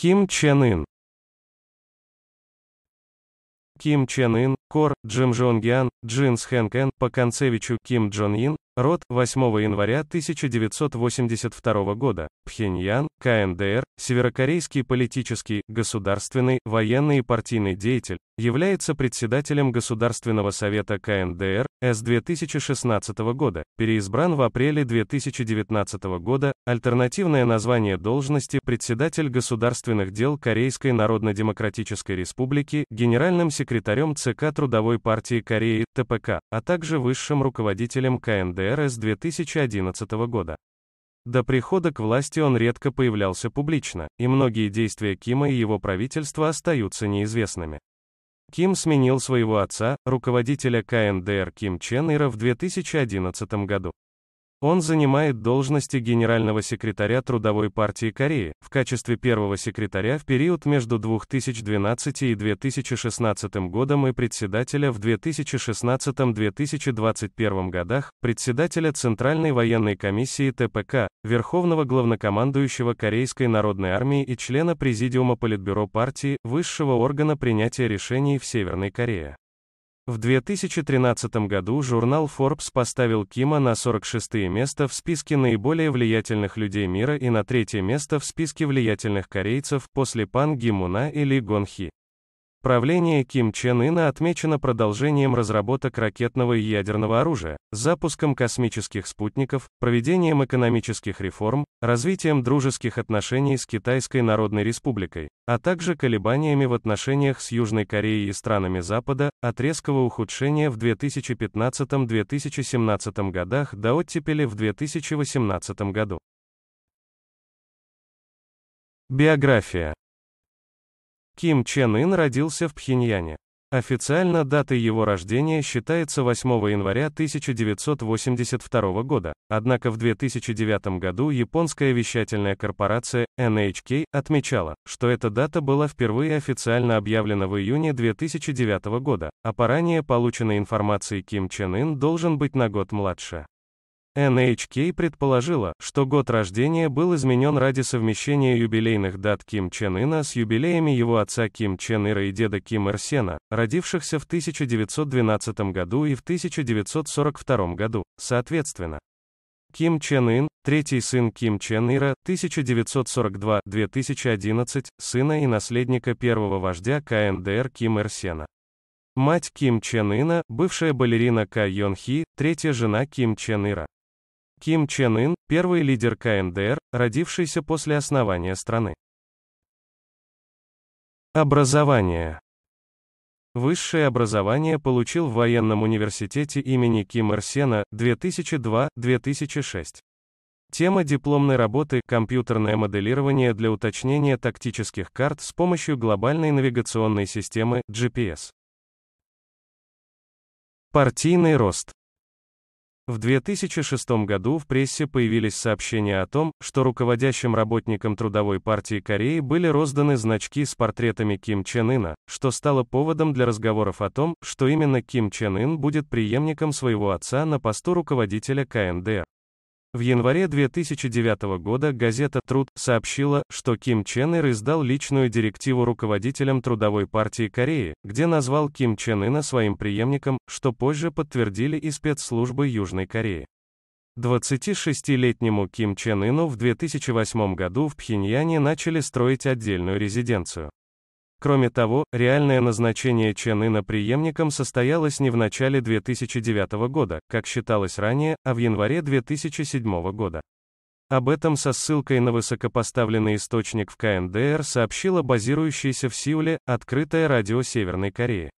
Ким Чен Ын. Ким Чен Ын, Кор, Джим Гиан, Джин Схэнкен, по концевичу Ким Джон Ин, Род, 8 января 1982 года, Пхеньян, КНДР, северокорейский политический, государственный, военный и партийный деятель, является председателем Государственного совета КНДР с 2016 года, переизбран в апреле 2019 года, альтернативное название должности председатель государственных дел Корейской Народно-Демократической Республики, генеральным секретарем ЦК Трудовой партии Кореи, ТПК, а также высшим руководителем КНДР ЛДПР 2011 года. До прихода к власти он редко появлялся публично, и многие действия Кима и его правительства остаются неизвестными. Ким сменил своего отца, руководителя КНДР Ким Чен Ира в 2011 году. Он занимает должности генерального секретаря Трудовой партии Кореи в качестве первого секретаря в период между 2012 и 2016 годом и председателя в 2016-2021 годах, председателя Центральной военной комиссии ТПК, Верховного главнокомандующего Корейской народной армии и члена Президиума Политбюро партии, высшего органа принятия решений в Северной Корее. В 2013 году журнал Forbes поставил Кима на 46-е место в списке наиболее влиятельных людей мира и на третье место в списке влиятельных корейцев после Пан Гимуна или Гон Хи. Правление Ким Чен Ына отмечено продолжением разработок ракетного и ядерного оружия, запуском космических спутников, проведением экономических реформ, развитием дружеских отношений с Китайской Народной Республикой, а также колебаниями в отношениях с Южной Кореей и странами Запада, от резкого ухудшения в 2015-2017 годах до оттепели в 2018 году. Биография Ким Чен Ын родился в Пхеньяне. Официально датой его рождения считается 8 января 1982 года, однако в 2009 году японская вещательная корпорация NHK отмечала, что эта дата была впервые официально объявлена в июне 2009 года, а по ранее полученной информации Ким Чен Ын должен быть на год младше. NHK предположила, что год рождения был изменен ради совмещения юбилейных дат Ким Чен Ына с юбилеями его отца Ким Чен Ира и деда Ким Ир Сена, родившихся в 1912 году и в 1942 году, соответственно. Ким Чен Ын, третий сын Ким Чен Ира, 1942-2011, сына и наследника первого вождя КНДР Ким Ир Сена. Мать Ким Чен Ына, бывшая балерина Ка Йон Хи, третья жена Ким Чен Ира. Ким Чен Ын, первый лидер КНДР, родившийся после основания страны. Образование. Высшее образование получил в военном университете имени Ким Ир Сена 2002-2006. Тема дипломной работы «Компьютерное моделирование для уточнения тактических карт с помощью глобальной навигационной системы GPS». Партийный рост. В 2006 году в прессе появились сообщения о том, что руководящим работникам Трудовой партии Кореи были розданы значки с портретами Ким Чен Ына, что стало поводом для разговоров о том, что именно Ким Чен Ын будет преемником своего отца на посту руководителя КНДР. В январе 2009 года газета «Труд» сообщила, что Ким Чен Ир издал личную директиву руководителям Трудовой партии Кореи, где назвал Ким Чен Ына своим преемником, что позже подтвердили и спецслужбы Южной Кореи. 26-летнему Ким Чен Ыну в 2008 году в Пхеньяне начали строить отдельную резиденцию. Кроме того, реальное назначение Чен Ына преемником состоялось не в начале 2009 года, как считалось ранее, а в январе 2007 года. Об этом со ссылкой на высокопоставленный источник в КНДР сообщила базирующаяся в Сеуле открытое радио Северной Кореи.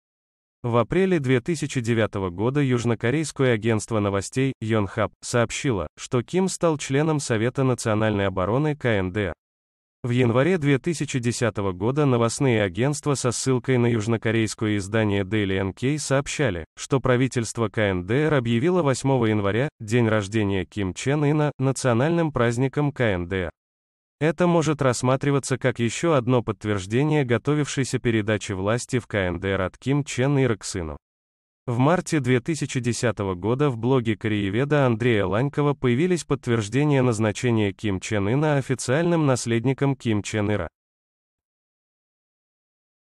В апреле 2009 года южнокорейское агентство новостей Йонхаб сообщило, что Ким стал членом Совета национальной обороны КНДР. В январе 2010 года новостные агентства со ссылкой на южнокорейское издание Daily NK сообщали, что правительство КНДР объявило 8 января, день рождения Ким Чен Ина национальным праздником КНДР. Это может рассматриваться как еще одно подтверждение готовившейся передачи власти в КНДР от Ким Чен Ира к Ираксыну. В марте 2010 года в блоге корееведа Андрея Ланькова появились подтверждения назначения Ким Чен Ына официальным наследником Ким Чен Ира.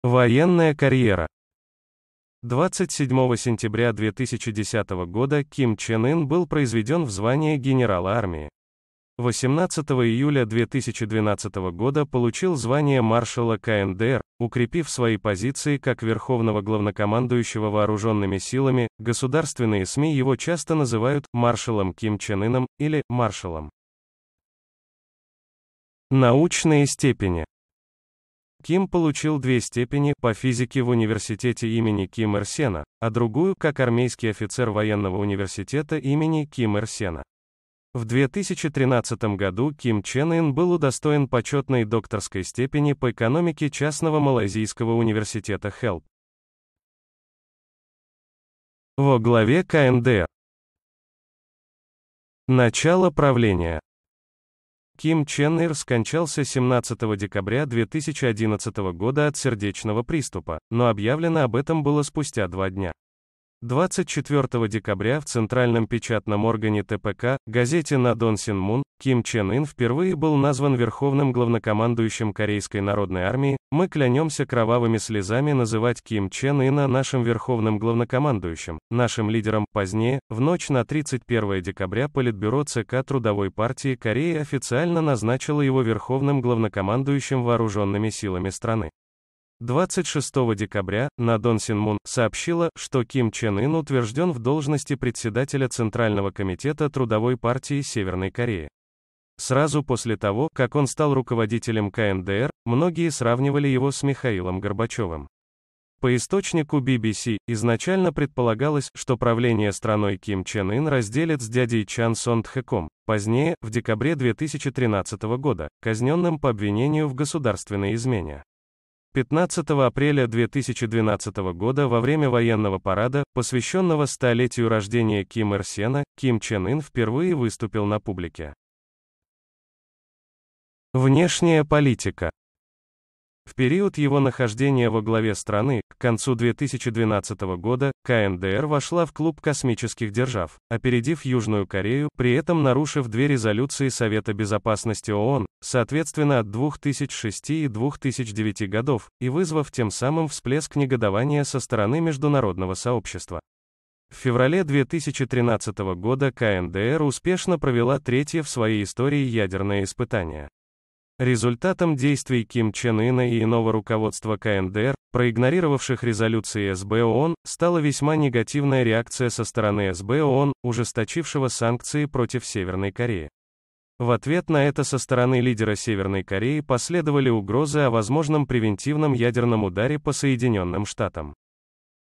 Военная карьера. 27 сентября 2010 года Ким Чен Ын был произведен в звание генерала армии. 18 июля 2012 года получил звание маршала КНДР, укрепив свои позиции как верховного главнокомандующего вооруженными силами, государственные СМИ его часто называют маршалом Ким Чен Ыном или маршалом. Научные степени. Ким получил две степени по физике в университете имени Ким Ир Сена, а другую как армейский офицер военного университета имени Ким Ир Сена. В 2013 году Ким Чен Ын был удостоен почетной докторской степени по экономике частного малайзийского университета Хелп. Во главе КНДР. Начало правления. Ким Чен Ир скончался 17 декабря 2011 года от сердечного приступа, но объявлено об этом было спустя два дня. 24 декабря в центральном печатном органе ТПК, газете на Дон Син Мун, Ким Чен Ын впервые был назван верховным главнокомандующим Корейской народной армии, мы клянемся кровавыми слезами называть Ким Чен Ына нашим верховным главнокомандующим, нашим лидером. Позднее, в ночь на 31 декабря Политбюро ЦК Трудовой партии Кореи официально назначило его верховным главнокомандующим вооруженными силами страны. 26 декабря Надон Мун сообщила, что Ким Чен Ын утвержден в должности председателя Центрального комитета Трудовой партии Северной Кореи. Сразу после того, как он стал руководителем КНДР, многие сравнивали его с Михаилом Горбачевым. По источнику BBC, изначально предполагалось, что правление страной Ким Чен Ын разделит с дядей Чан Сон Тхэком, позднее, в декабре 2013 года, казненным по обвинению в государственной измене. 15 апреля 2012 года во время военного парада, посвященного столетию рождения Ким Ир Сена, Ким Чен Ын впервые выступил на публике. Внешняя политика в период его нахождения во главе страны, к концу 2012 года, КНДР вошла в Клуб космических держав, опередив Южную Корею, при этом нарушив две резолюции Совета безопасности ООН, соответственно от 2006 и 2009 годов, и вызвав тем самым всплеск негодования со стороны международного сообщества. В феврале 2013 года КНДР успешно провела третье в своей истории ядерное испытание. Результатом действий Ким Чен Ына и иного руководства КНДР, проигнорировавших резолюции СБ ООН, стала весьма негативная реакция со стороны СБ ООН, ужесточившего санкции против Северной Кореи. В ответ на это со стороны лидера Северной Кореи последовали угрозы о возможном превентивном ядерном ударе по Соединенным Штатам.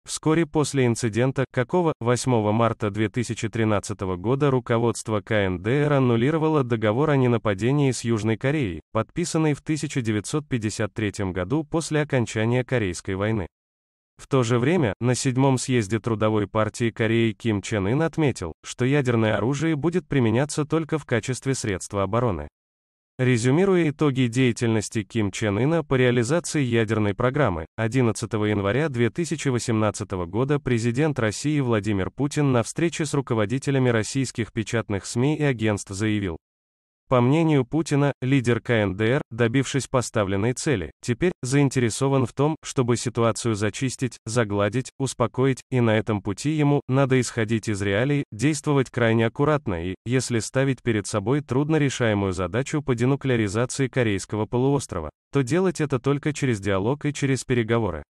Вскоре после инцидента, какого, 8 марта 2013 года руководство КНДР аннулировало договор о ненападении с Южной Кореей, подписанный в 1953 году после окончания Корейской войны. В то же время, на седьмом съезде Трудовой партии Кореи Ким Чен Ын отметил, что ядерное оружие будет применяться только в качестве средства обороны. Резюмируя итоги деятельности Ким Чен Ына по реализации ядерной программы, 11 января 2018 года президент России Владимир Путин на встрече с руководителями российских печатных СМИ и агентств заявил, по мнению Путина, лидер КНДР, добившись поставленной цели, теперь заинтересован в том, чтобы ситуацию зачистить, загладить, успокоить, и на этом пути ему надо исходить из реалий, действовать крайне аккуратно и, если ставить перед собой труднорешаемую задачу по денуклеаризации Корейского полуострова, то делать это только через диалог и через переговоры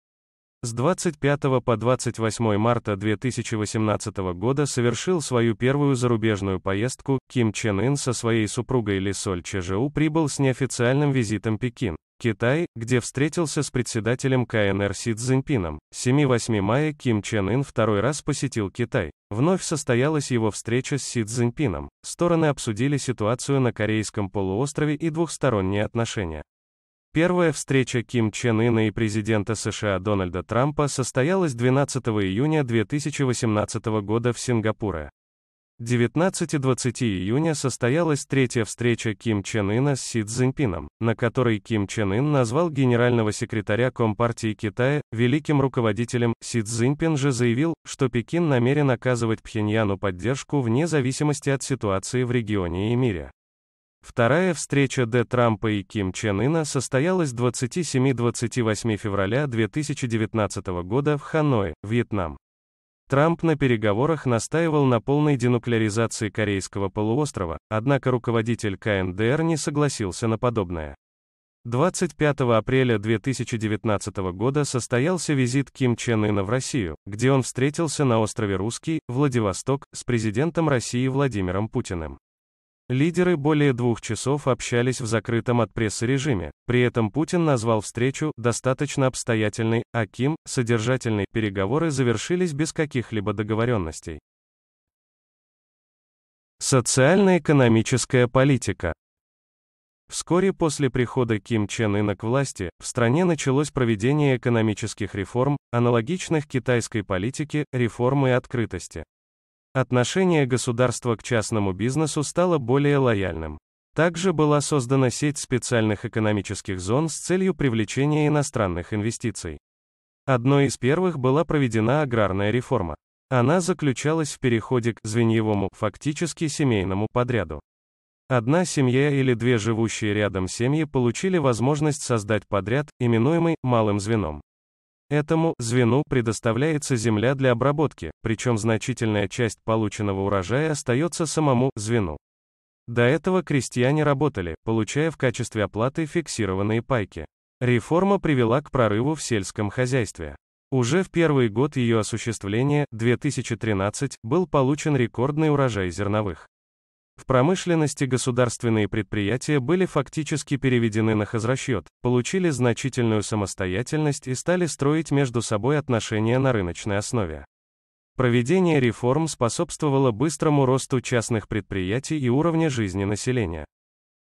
с 25 по 28 марта 2018 года совершил свою первую зарубежную поездку, Ким Чен Ин со своей супругой Лисоль Чжу прибыл с неофициальным визитом Пекин, Китай, где встретился с председателем КНР Си Цзиньпином. 7-8 мая Ким Чен Ин второй раз посетил Китай. Вновь состоялась его встреча с Си Цзиньпином. Стороны обсудили ситуацию на Корейском полуострове и двухсторонние отношения. Первая встреча Ким Чен Ына и президента США Дональда Трампа состоялась 12 июня 2018 года в Сингапуре. 19-20 и июня состоялась третья встреча Ким Чен Ына с Си Цзиньпином, на которой Ким Чен Ын назвал генерального секретаря Компартии Китая великим руководителем. Си Цзиньпин же заявил, что Пекин намерен оказывать Пхеньяну поддержку вне зависимости от ситуации в регионе и мире. Вторая встреча Д. Трампа и Ким Чен Ына состоялась 27-28 февраля 2019 года в Ханое, Вьетнам. Трамп на переговорах настаивал на полной денуклеаризации Корейского полуострова, однако руководитель КНДР не согласился на подобное. 25 апреля 2019 года состоялся визит Ким Чен Ына в Россию, где он встретился на острове Русский, Владивосток, с президентом России Владимиром Путиным. Лидеры более двух часов общались в закрытом от прессы режиме. При этом Путин назвал встречу достаточно обстоятельной, а Ким – содержательной. Переговоры завершились без каких-либо договоренностей. Социально-экономическая политика. Вскоре после прихода Ким Чен Ына к власти, в стране началось проведение экономических реформ, аналогичных китайской политике, реформы открытости. Отношение государства к частному бизнесу стало более лояльным. Также была создана сеть специальных экономических зон с целью привлечения иностранных инвестиций. Одной из первых была проведена аграрная реформа. Она заключалась в переходе к звеньевому, фактически семейному подряду. Одна семья или две живущие рядом семьи получили возможность создать подряд, именуемый малым звеном. Этому звену предоставляется земля для обработки, причем значительная часть полученного урожая остается самому звену. До этого крестьяне работали, получая в качестве оплаты фиксированные пайки. Реформа привела к прорыву в сельском хозяйстве. Уже в первый год ее осуществления, 2013, был получен рекордный урожай зерновых. В промышленности государственные предприятия были фактически переведены на хозрасчет, получили значительную самостоятельность и стали строить между собой отношения на рыночной основе. Проведение реформ способствовало быстрому росту частных предприятий и уровня жизни населения.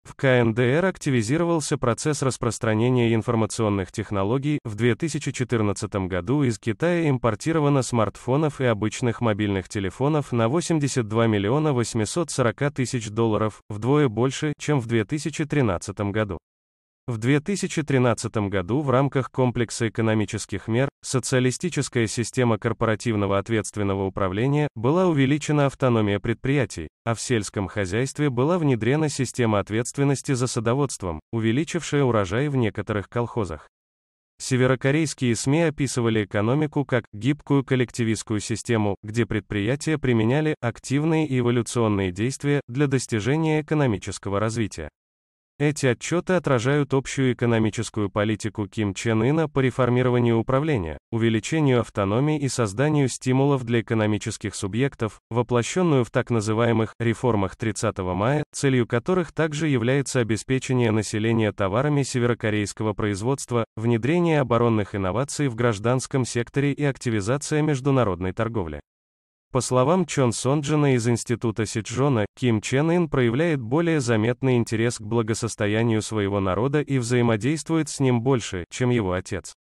В КНДР активизировался процесс распространения информационных технологий. В 2014 году из Китая импортировано смартфонов и обычных мобильных телефонов на 82 миллиона 840 тысяч долларов, вдвое больше, чем в 2013 году. В 2013 году в рамках комплекса экономических мер социалистическая система корпоративного ответственного управления была увеличена автономия предприятий, а в сельском хозяйстве была внедрена система ответственности за садоводством, увеличившая урожай в некоторых колхозах. Северокорейские СМИ описывали экономику как гибкую коллективистскую систему, где предприятия применяли активные и эволюционные действия для достижения экономического развития. Эти отчеты отражают общую экономическую политику Ким Чен Ына по реформированию управления, увеличению автономии и созданию стимулов для экономических субъектов, воплощенную в так называемых «реформах 30 мая», целью которых также является обеспечение населения товарами северокорейского производства, внедрение оборонных инноваций в гражданском секторе и активизация международной торговли. По словам Чон Сонджина из Института Сиджона, Ким Чен Ын проявляет более заметный интерес к благосостоянию своего народа и взаимодействует с ним больше, чем его отец.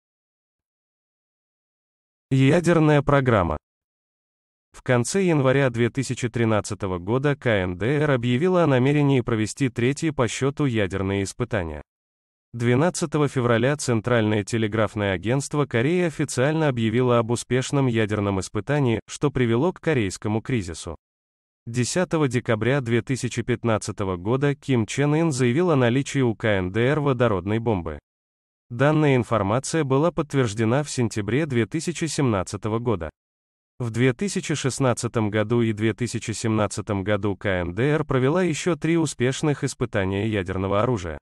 Ядерная программа. В конце января 2013 года КНДР объявила о намерении провести третье по счету ядерные испытания. 12 февраля Центральное телеграфное агентство Кореи официально объявило об успешном ядерном испытании, что привело к корейскому кризису. 10 декабря 2015 года Ким Чен Ын заявил о наличии у КНДР водородной бомбы. Данная информация была подтверждена в сентябре 2017 года. В 2016 году и 2017 году КНДР провела еще три успешных испытания ядерного оружия.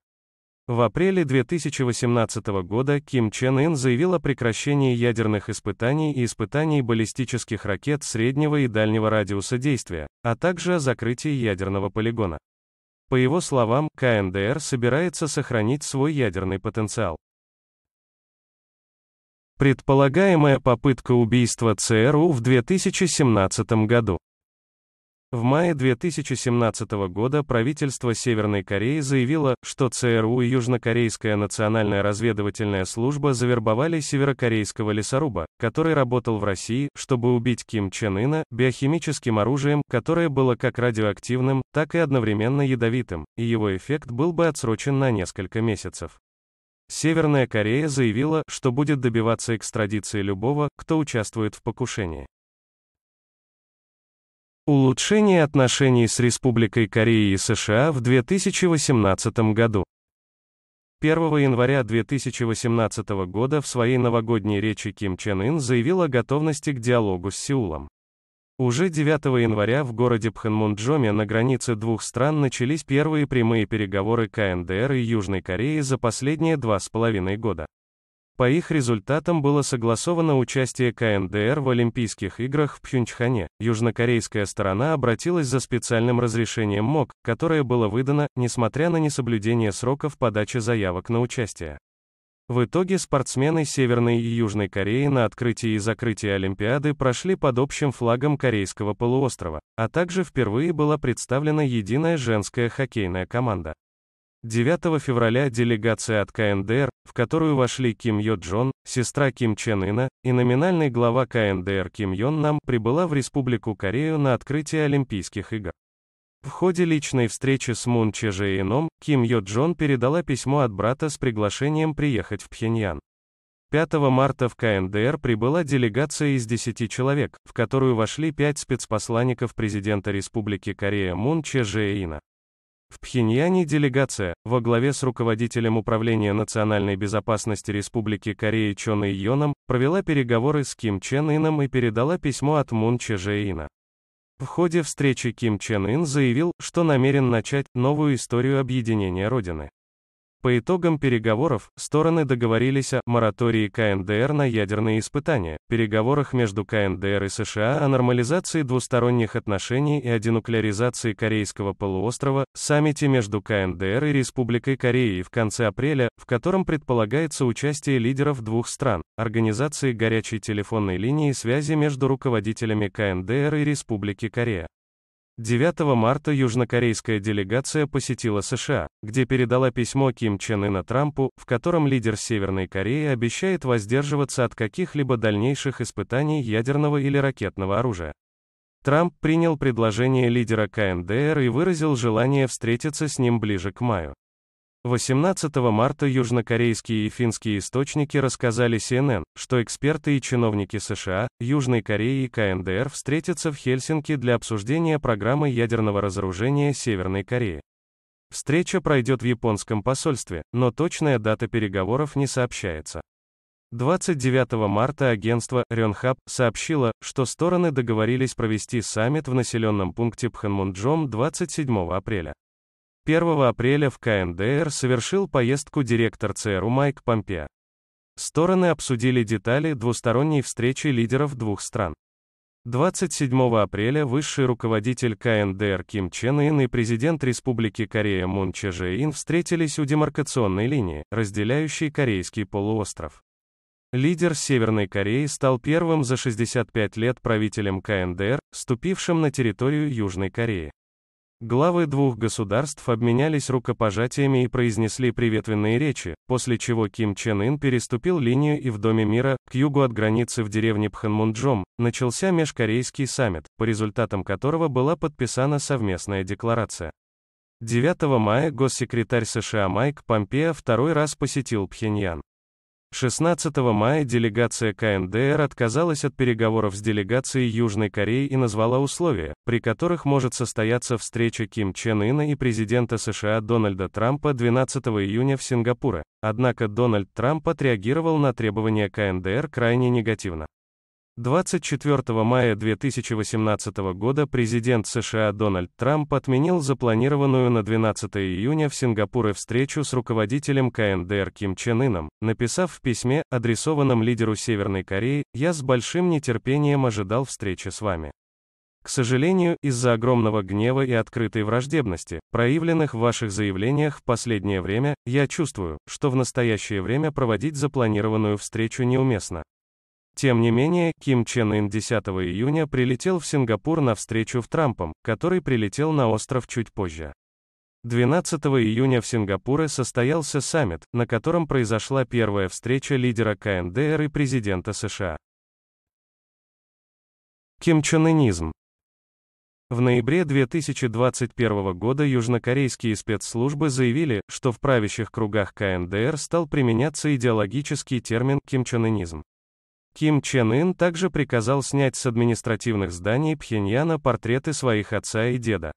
В апреле 2018 года Ким Чен Ын заявил о прекращении ядерных испытаний и испытаний баллистических ракет среднего и дальнего радиуса действия, а также о закрытии ядерного полигона. По его словам, КНДР собирается сохранить свой ядерный потенциал. Предполагаемая попытка убийства ЦРУ в 2017 году. В мае 2017 года правительство Северной Кореи заявило, что ЦРУ и Южнокорейская национальная разведывательная служба завербовали северокорейского лесоруба, который работал в России, чтобы убить Ким Чен Ына биохимическим оружием, которое было как радиоактивным, так и одновременно ядовитым, и его эффект был бы отсрочен на несколько месяцев. Северная Корея заявила, что будет добиваться экстрадиции любого, кто участвует в покушении. Улучшение отношений с Республикой Кореи и США в 2018 году. 1 января 2018 года в своей новогодней речи Ким Чен Ын заявил о готовности к диалогу с Сеулом. Уже 9 января в городе Пхенмунджоме на границе двух стран начались первые прямые переговоры КНДР и Южной Кореи за последние два с половиной года. По их результатам было согласовано участие КНДР в Олимпийских играх в Пхюнчхане. Южнокорейская сторона обратилась за специальным разрешением МОК, которое было выдано, несмотря на несоблюдение сроков подачи заявок на участие. В итоге спортсмены Северной и Южной Кореи на открытии и закрытии Олимпиады прошли под общим флагом Корейского полуострова, а также впервые была представлена единая женская хоккейная команда. 9 февраля делегация от КНДР в которую вошли Ким Йо Джон, сестра Ким Чен Ына, и номинальный глава КНДР Ким Йон Нам прибыла в Республику Корею на открытие Олимпийских игр. В ходе личной встречи с Мун Че Же Ином, Ким Йо Джон передала письмо от брата с приглашением приехать в Пхеньян. 5 марта в КНДР прибыла делегация из 10 человек, в которую вошли 5 спецпосланников президента Республики Корея Мун Че Же Ина. В Пхеньяне делегация, во главе с руководителем Управления национальной безопасности Республики Кореи Чон Йоном, провела переговоры с Ким Чен Ином и передала письмо от Мун Че Же Ина. В ходе встречи Ким Чен Ин заявил, что намерен начать новую историю объединения Родины. По итогам переговоров, стороны договорились о моратории КНДР на ядерные испытания, переговорах между КНДР и США о нормализации двусторонних отношений и о денуклеаризации Корейского полуострова, саммите между КНДР и Республикой Кореи в конце апреля, в котором предполагается участие лидеров двух стран, организации горячей телефонной линии связи между руководителями КНДР и Республики Корея. 9 марта южнокорейская делегация посетила США, где передала письмо Ким Чен Ына Трампу, в котором лидер Северной Кореи обещает воздерживаться от каких-либо дальнейших испытаний ядерного или ракетного оружия. Трамп принял предложение лидера КНДР и выразил желание встретиться с ним ближе к маю. 18 марта южнокорейские и финские источники рассказали CNN, что эксперты и чиновники США, Южной Кореи и КНДР встретятся в Хельсинки для обсуждения программы ядерного разоружения Северной Кореи. Встреча пройдет в японском посольстве, но точная дата переговоров не сообщается. 29 марта агентство Ренхаб сообщило, что стороны договорились провести саммит в населенном пункте Пханмунджом 27 апреля. 1 апреля в КНДР совершил поездку директор ЦРУ Майк Помпео. Стороны обсудили детали двусторонней встречи лидеров двух стран. 27 апреля высший руководитель КНДР Ким Чен Ын и президент Республики Корея Мун Чжэ Же Ин встретились у демаркационной линии, разделяющей Корейский полуостров. Лидер Северной Кореи стал первым за 65 лет правителем КНДР, ступившим на территорию Южной Кореи. Главы двух государств обменялись рукопожатиями и произнесли приветственные речи, после чего Ким Чен Ын переступил линию и в Доме мира, к югу от границы в деревне Пханмунджом, начался межкорейский саммит, по результатам которого была подписана совместная декларация. 9 мая госсекретарь США Майк Помпео второй раз посетил Пхеньян. 16 мая делегация КНДР отказалась от переговоров с делегацией Южной Кореи и назвала условия, при которых может состояться встреча Ким Чен Ына и президента США Дональда Трампа 12 июня в Сингапуре. Однако Дональд Трамп отреагировал на требования КНДР крайне негативно. 24 мая 2018 года президент США Дональд Трамп отменил запланированную на 12 июня в Сингапуре встречу с руководителем КНДР Ким Чен Ыном, написав в письме, адресованном лидеру Северной Кореи, «Я с большим нетерпением ожидал встречи с вами». К сожалению, из-за огромного гнева и открытой враждебности, проявленных в ваших заявлениях в последнее время, я чувствую, что в настоящее время проводить запланированную встречу неуместно. Тем не менее, Ким Чен Ын 10 июня прилетел в Сингапур на встречу в Трампом, который прилетел на остров чуть позже. 12 июня в Сингапуре состоялся саммит, на котором произошла первая встреча лидера КНДР и президента США. Ким Чен Инизм. В ноябре 2021 года южнокорейские спецслужбы заявили, что в правящих кругах КНДР стал применяться идеологический термин «кимчонынизм». Ким Чен Ын также приказал снять с административных зданий Пхеньяна портреты своих отца и деда.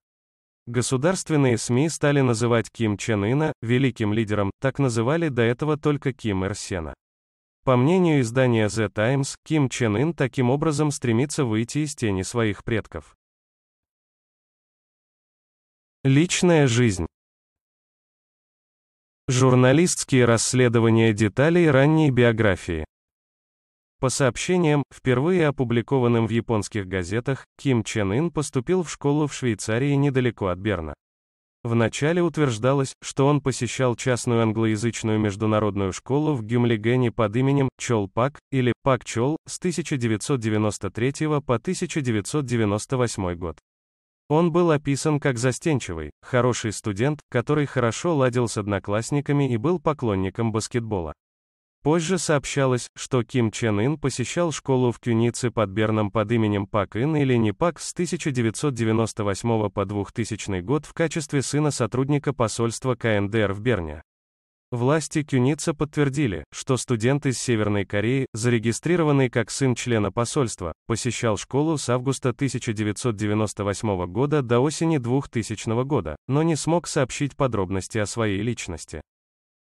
Государственные СМИ стали называть Ким Чен Ына великим лидером, так называли до этого только Ким Ир Сена. По мнению издания The Times, Ким Чен Ын таким образом стремится выйти из тени своих предков. Личная жизнь. Журналистские расследования деталей ранней биографии. По сообщениям, впервые опубликованным в японских газетах, Ким Чен Ин поступил в школу в Швейцарии недалеко от Берна. Вначале утверждалось, что он посещал частную англоязычную международную школу в Гюмлигене под именем Чол Пак или Пак Чол с 1993 по 1998 год. Он был описан как застенчивый, хороший студент, который хорошо ладил с одноклассниками и был поклонником баскетбола. Позже сообщалось, что Ким Чен Ын посещал школу в Кюнице под Берном под именем Пак Ын или Не Пак с 1998 по 2000 год в качестве сына сотрудника посольства КНДР в Берне. Власти Кюница подтвердили, что студент из Северной Кореи, зарегистрированный как сын члена посольства, посещал школу с августа 1998 года до осени 2000 года, но не смог сообщить подробности о своей личности.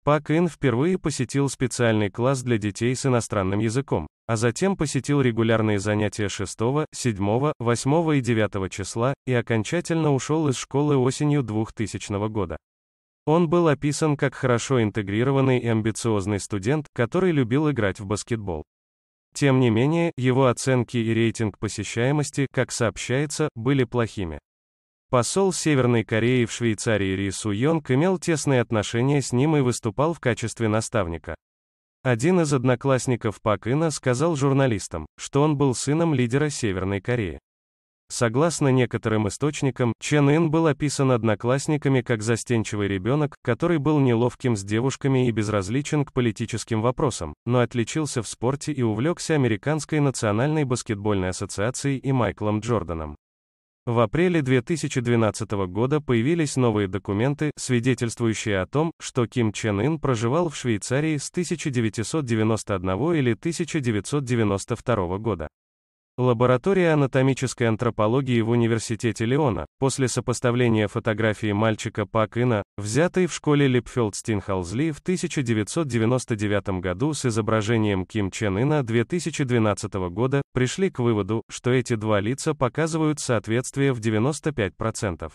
Пак Ин впервые посетил специальный класс для детей с иностранным языком, а затем посетил регулярные занятия 6, 7, 8 и 9 числа и окончательно ушел из школы осенью 2000 года. Он был описан как хорошо интегрированный и амбициозный студент, который любил играть в баскетбол. Тем не менее, его оценки и рейтинг посещаемости, как сообщается, были плохими. Посол Северной Кореи в Швейцарии Ри Су Йонг имел тесные отношения с ним и выступал в качестве наставника. Один из одноклассников Пак Ина сказал журналистам, что он был сыном лидера Северной Кореи. Согласно некоторым источникам, Чен Ин был описан одноклассниками как застенчивый ребенок, который был неловким с девушками и безразличен к политическим вопросам, но отличился в спорте и увлекся Американской национальной баскетбольной ассоциацией и Майклом Джорданом. В апреле 2012 года появились новые документы, свидетельствующие о том, что Ким Чен Ын проживал в Швейцарии с 1991 или 1992 года. Лаборатория анатомической антропологии в Университете Леона, после сопоставления фотографии мальчика Пак Ина, взятой в школе Липфилд-Стинхалзли в 1999 году с изображением Ким Чен Ина 2012 года, пришли к выводу, что эти два лица показывают соответствие в 95%.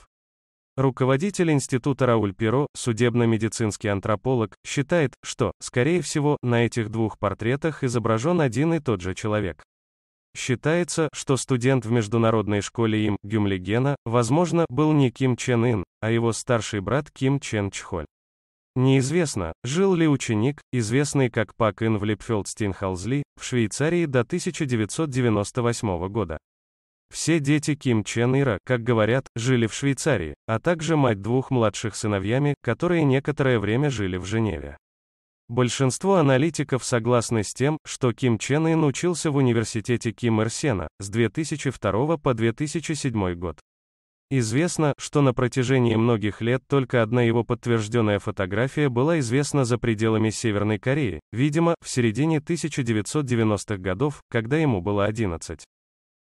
Руководитель института Рауль Перо, судебно-медицинский антрополог, считает, что, скорее всего, на этих двух портретах изображен один и тот же человек. Считается, что студент в международной школе им, Гюмлигена, возможно, был не Ким Чен Ин, а его старший брат Ким Чен Чхоль. Неизвестно, жил ли ученик, известный как Пак Ин в Липфелдстинхалзли, в Швейцарии до 1998 года. Все дети Ким Чен Ира, как говорят, жили в Швейцарии, а также мать двух младших сыновьями, которые некоторое время жили в Женеве. Большинство аналитиков согласны с тем, что Ким Чен Ын учился в университете Ким Ир Сена с 2002 по 2007 год. Известно, что на протяжении многих лет только одна его подтвержденная фотография была известна за пределами Северной Кореи, видимо, в середине 1990-х годов, когда ему было 11.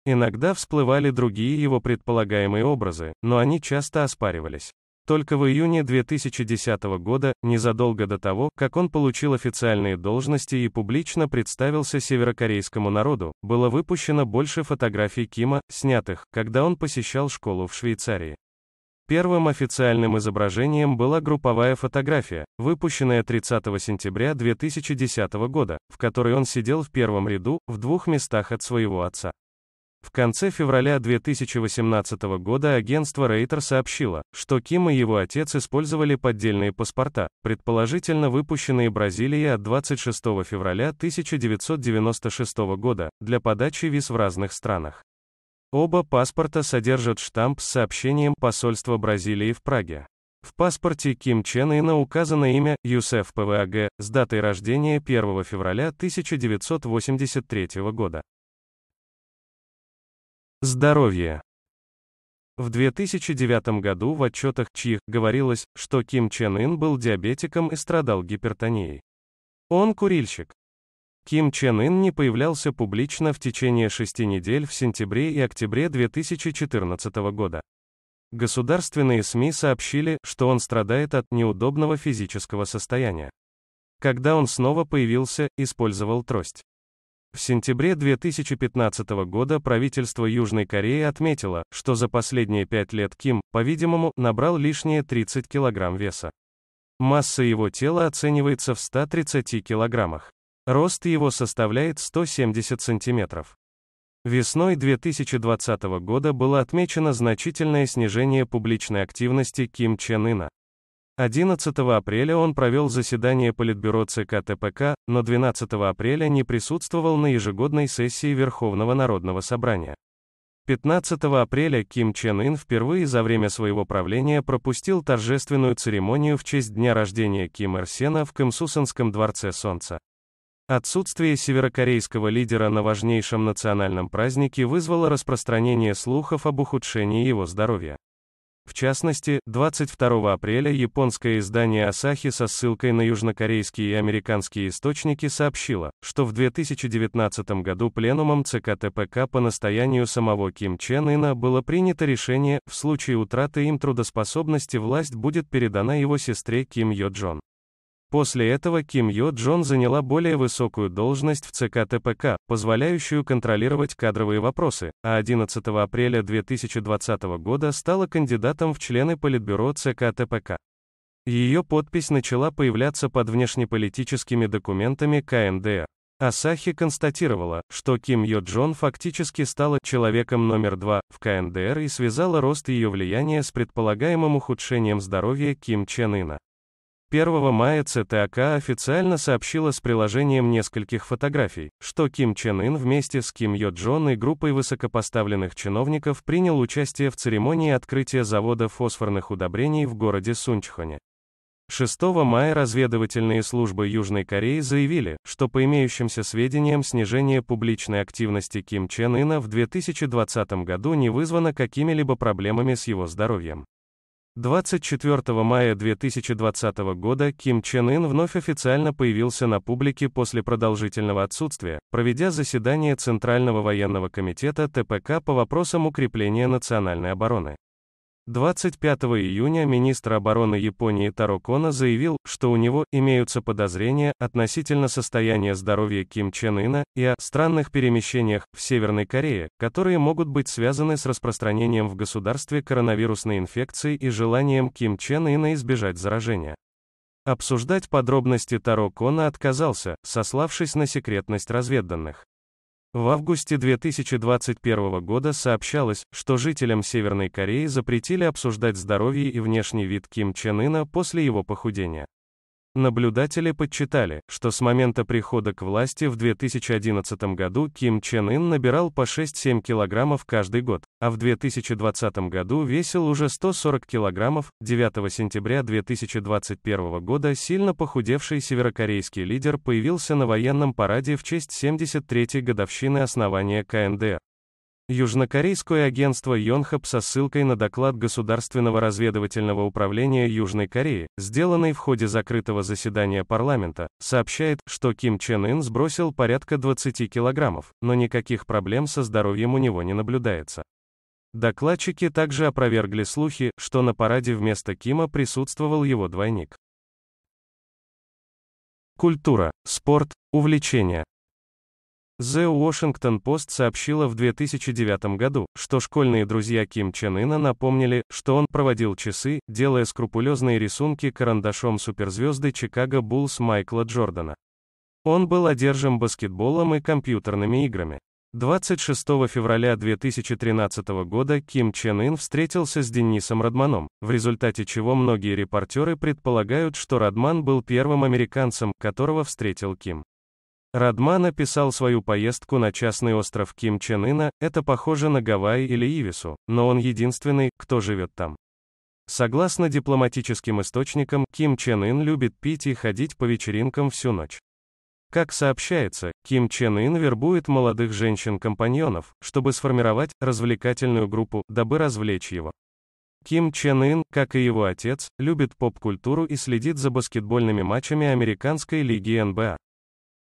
Иногда всплывали другие его предполагаемые образы, но они часто оспаривались. Только в июне 2010 года, незадолго до того, как он получил официальные должности и публично представился северокорейскому народу, было выпущено больше фотографий Кима, снятых, когда он посещал школу в Швейцарии. Первым официальным изображением была групповая фотография, выпущенная 30 сентября 2010 года, в которой он сидел в первом ряду, в двух местах от своего отца. В конце февраля 2018 года агентство Рейтер сообщило, что Ким и его отец использовали поддельные паспорта, предположительно выпущенные Бразилией от 26 февраля 1996 года, для подачи виз в разных странах. Оба паспорта содержат штамп с сообщением посольства Бразилии в Праге. В паспорте Ким Чен Ина указано имя Юсеф ПВАГ с датой рождения 1 февраля 1983 года. Здоровье. В 2009 году в отчетах ЧИХ говорилось, что Ким Чен Ын был диабетиком и страдал гипертонией. Он курильщик. Ким Чен Ын не появлялся публично в течение шести недель в сентябре и октябре 2014 года. Государственные СМИ сообщили, что он страдает от неудобного физического состояния. Когда он снова появился, использовал трость. В сентябре 2015 года правительство Южной Кореи отметило, что за последние пять лет Ким, по-видимому, набрал лишние 30 килограмм веса. Масса его тела оценивается в 130 килограммах. Рост его составляет 170 сантиметров. Весной 2020 года было отмечено значительное снижение публичной активности Ким Чен Ына. 11 апреля он провел заседание Политбюро ЦК ТПК, но 12 апреля не присутствовал на ежегодной сессии Верховного Народного Собрания. 15 апреля Ким Чен Ын впервые за время своего правления пропустил торжественную церемонию в честь дня рождения Ким Ир Сена в Кымсусанском дворце Солнца. Отсутствие северокорейского лидера на важнейшем национальном празднике вызвало распространение слухов об ухудшении его здоровья. В частности, 22 апреля японское издание Asahi со ссылкой на южнокорейские и американские источники сообщило, что в 2019 году пленумом ЦК ТПК по настоянию самого Ким Чен Ына было принято решение, в случае утраты им трудоспособности власть будет передана его сестре Ким Йо Джон. После этого Ким Йо Джон заняла более высокую должность в ЦК ТПК, позволяющую контролировать кадровые вопросы, а 11 апреля 2020 года стала кандидатом в члены Политбюро ЦК ТПК. Ее подпись начала появляться под внешнеполитическими документами КНДР. А. Асахи констатировала, что Ким Йо Джон фактически стала «человеком номер два» в КНДР и связала рост ее влияния с предполагаемым ухудшением здоровья Ким Чен Ына. 1 мая ЦТАК официально сообщила с приложением нескольких фотографий, что Ким Чен Ын вместе с Ким Йо Джон и группой высокопоставленных чиновников принял участие в церемонии открытия завода фосфорных удобрений в городе Сунчхоне. 6 мая разведывательные службы Южной Кореи заявили, что по имеющимся сведениям снижение публичной активности Ким Чен Ына в 2020 году не вызвано какими-либо проблемами с его здоровьем. 24 мая 2020 года Ким Чен Ын вновь официально появился на публике после продолжительного отсутствия, проведя заседание Центрального военного комитета ТПК по вопросам укрепления национальной обороны. 25 июня министр обороны Японии Таро Кона заявил, что у него имеются подозрения относительно состояния здоровья Ким Чен Ына и о странных перемещениях в Северной Корее, которые могут быть связаны с распространением в государстве коронавирусной инфекции и желанием Ким Чен Ына избежать заражения. Обсуждать подробности Таро Кона отказался, сославшись на секретность разведданных. В августе 2021 года сообщалось, что жителям Северной Кореи запретили обсуждать здоровье и внешний вид Ким Чен Ына после его похудения. Наблюдатели подсчитали, что с момента прихода к власти в 2011 году Ким Чен Ын набирал по 6-7 килограммов каждый год, а в 2020 году весил уже 140 килограммов. 9 сентября 2021 года сильно похудевший северокорейский лидер появился на военном параде в честь 73-й годовщины основания КНДР. А. Южнокорейское агентство Йонхап со ссылкой на доклад Государственного разведывательного управления Южной Кореи, сделанный в ходе закрытого заседания парламента, сообщает, что Ким Чен Ын сбросил порядка 20 килограммов, но никаких проблем со здоровьем у него не наблюдается. Докладчики также опровергли слухи, что на параде вместо Кима присутствовал его двойник. Культура, спорт, увлечения. The Washington Post сообщила в 2009 году, что школьные друзья Ким Чен Ына напомнили, что он проводил часы, делая скрупулезные рисунки карандашом суперзвезды Чикаго Буллс Майкла Джордана. Он был одержим баскетболом и компьютерными играми. 26 февраля 2013 года Ким Чен Ын встретился с Денисом Радманом, в результате чего многие репортеры предполагают, что Радман был первым американцем, которого встретил Ким. Радман описал свою поездку на частный остров Ким Чен Ына, это похоже на Гавайи или Ивису, но он единственный, кто живет там. Согласно дипломатическим источникам, Ким Чен Ын любит пить и ходить по вечеринкам всю ночь. Как сообщается, Ким Чен Ын вербует молодых женщин-компаньонов, чтобы сформировать развлекательную группу, дабы развлечь его. Ким Чен Ын, как и его отец, любит поп-культуру и следит за баскетбольными матчами американской лиги НБА.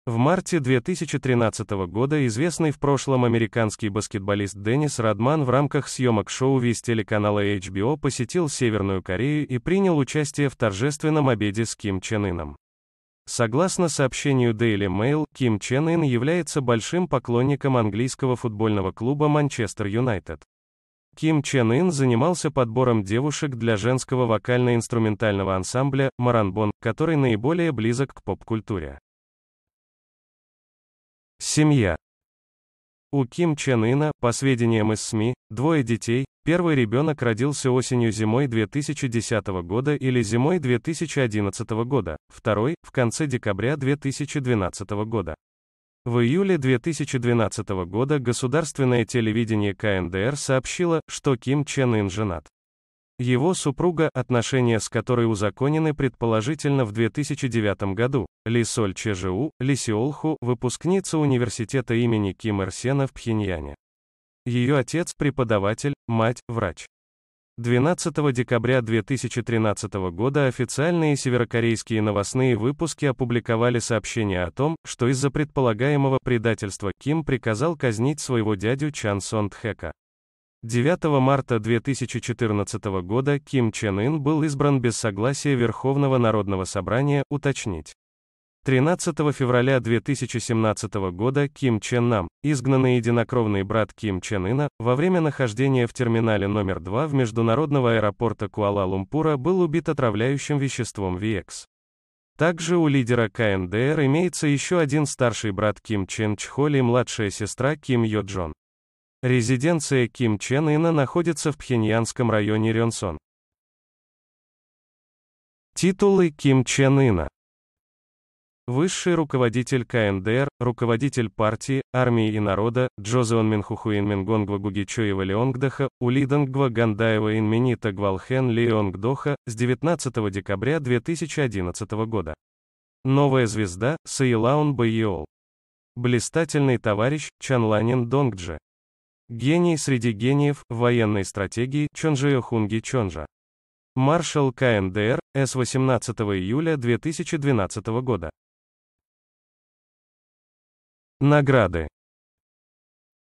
В марте 2013 года известный в прошлом американский баскетболист Деннис Радман в рамках съемок шоу «Весь» телеканала HBO посетил Северную Корею и принял участие в торжественном обеде с Ким Чен Ином. Согласно сообщению Daily Mail, Ким Чен Ын является большим поклонником английского футбольного клуба Манчестер Юнайтед. Ким Чен Ын занимался подбором девушек для женского вокально-инструментального ансамбля «Маранбон», который наиболее близок к поп-культуре. Семья. У Ким Чен Ына, по сведениям из СМИ, двое детей, первый ребенок родился осенью-зимой 2010 года или зимой 2011 года, второй – в конце декабря 2012 года. В июле 2012 года государственное телевидение КНДР сообщило, что Ким Чен Ын женат. Его супруга, отношения с которой узаконены предположительно в 2009 году, Ли Соль Чежиу, Ли Сиолху, выпускница университета имени Ким Ир Сена в Пхеньяне. Ее отец – преподаватель, мать – врач. 12 декабря 2013 года официальные северокорейские новостные выпуски опубликовали сообщение о том, что из-за предполагаемого предательства Ким приказал казнить своего дядю Чан Сон Тхэка. 9 марта 2014 года Ким Чен Ын был избран без согласия Верховного Народного Собрания, уточнить. 13 февраля 2017 года Ким Чен Нам, изгнанный единокровный брат Ким Чен Ына, во время нахождения в терминале номер 2 в международного аэропорта Куала-Лумпура был убит отравляющим веществом VX. Также у лидера КНДР имеется еще один старший брат Ким Чен Чхоли и младшая сестра Ким Йо Джон. Резиденция Ким Чен Ына находится в пхеньянском районе Рёнсон. Титулы Ким Чен Ына. Высший руководитель КНДР, руководитель партии, армии и народа, Джозеон Минхухуин Мингонгва Гугичоева Леонгдаха, Улидангва Гандаева Инменита Гвалхен Леонгдоха, с 19 декабря 2011 года. Новая звезда, Саилаун Байеол. Блистательный товарищ, Чанланин Донгджи. Гений среди гениев военной стратегии Чонжио Хунги Чонжа. Маршал КНДР, с 18 июля 2012 года. Награды.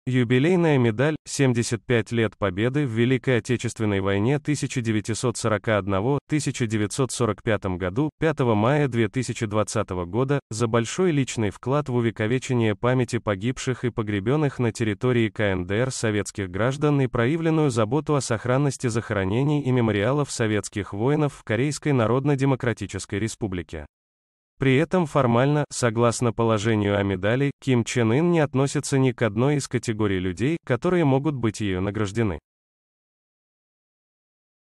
Юбилейная медаль 75 лет победы в Великой Отечественной войне 1941-1945 году 5 мая 2020 года за большой личный вклад в увековечение памяти погибших и погребенных на территории КНДР советских граждан и проявленную заботу о сохранности захоронений и мемориалов советских воинов в Корейской Народно-Демократической Республике. При этом формально, согласно положению о медали, Ким Чен Ын не относится ни к одной из категорий людей, которые могут быть ее награждены.